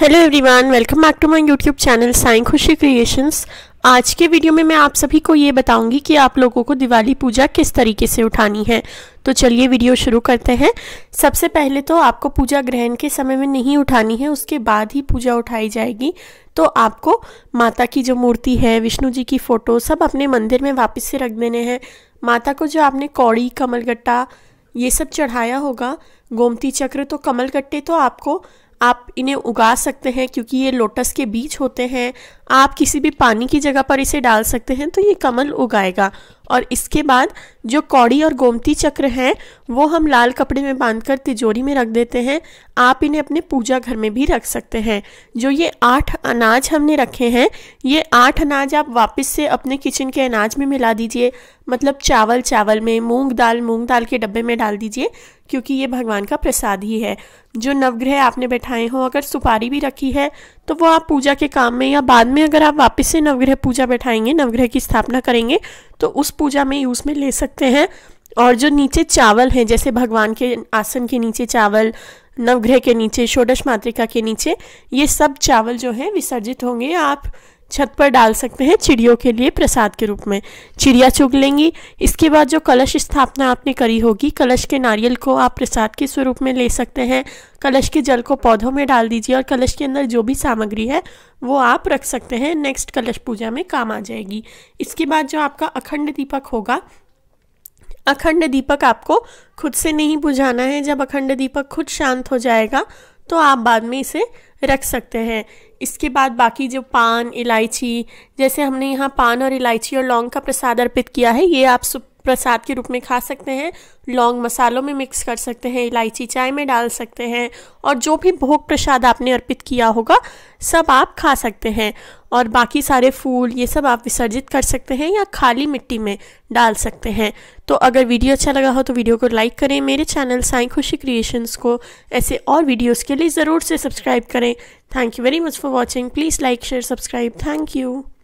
hello everyone welcome back to my YouTube channel Sai Khushi creations आज के video में मैं आप सभी को ये बताऊंगी कि आप लोगों को दिवाली पूजा किस तरीके से उठानी है तो चलिए वीडियो शुरू करते हैं सबसे पहले तो आपको पूजा ग्रहण के समय में नहीं उठानी है उसके बाद ही पूजा उठाई जाएगी तो आपको माता की जो मूर्ति है विष्णु जी की फ़ोटो सब अपने मंदिर में वापस से रख देने हैं माता को जो आपने कौड़ी कमलगट्टा ये सब चढ़ाया होगा गोमती चक्र तो कमलगट्टे तो आपको आप इन्हें उगा सकते हैं क्योंकि ये लोटस के बीच होते हैं आप किसी भी पानी की जगह पर इसे डाल सकते हैं तो ये कमल उगाएगा और इसके बाद जो कौड़ी और गोमती चक्र हैं वो हम लाल कपड़े में बांधकर तिजोरी में रख देते हैं आप इन्हें अपने पूजा घर में भी रख सकते हैं जो ये आठ अनाज हमने रखे हैं ये आठ अनाज आप वापस से अपने किचन के अनाज में मिला दीजिए मतलब चावल चावल में मूंग दाल मूंग दाल के डब्बे में डाल दीजिए क्योंकि ये भगवान का प्रसाद ही है जो नवग्रह आपने बैठाए हों अगर सुपारी भी रखी है तो वो आप पूजा के काम में या बाद में अगर आप वापस से नवग्रह पूजा बैठाएंगे नवग्रह की स्थापना करेंगे तो उस पूजा में यूज़ में ले सकते हैं और जो नीचे चावल हैं जैसे भगवान के आसन के नीचे चावल नवग्रह के नीचे षोडश मातृका के नीचे ये सब चावल जो है विसर्जित होंगे आप छत पर डाल सकते हैं चिड़ियों के लिए प्रसाद के रूप में चिड़िया चुग लेंगी इसके बाद जो कलश स्थापना आपने करी होगी कलश के नारियल को आप प्रसाद के स्वरूप में ले सकते हैं कलश के जल को पौधों में डाल दीजिए और कलश के अंदर जो भी सामग्री है वो आप रख सकते हैं नेक्स्ट कलश पूजा में काम आ जाएगी इसके बाद जो आपका अखंड दीपक होगा अखंड दीपक आपको खुद से नहीं बुझाना है जब अखंड दीपक खुद शांत हो जाएगा तो आप बाद में इसे रख सकते हैं इसके बाद बाकी जो पान इलायची जैसे हमने यहाँ पान और इलायची और लौंग का प्रसाद अर्पित किया है ये आप प्रसाद के रूप में खा सकते हैं लौंग मसालों में मिक्स कर सकते हैं इलायची चाय में डाल सकते हैं और जो भी भोग प्रसाद आपने अर्पित किया होगा सब आप खा सकते हैं और बाकी सारे फूल ये सब आप विसर्जित कर सकते हैं या खाली मिट्टी में डाल सकते हैं तो अगर वीडियो अच्छा लगा हो तो वीडियो को लाइक करें मेरे चैनल साई खुशी क्रिएशंस को ऐसे और वीडियोस के लिए ज़रूर से सब्सक्राइब करें thank you very much for watching please like share subscribe thank you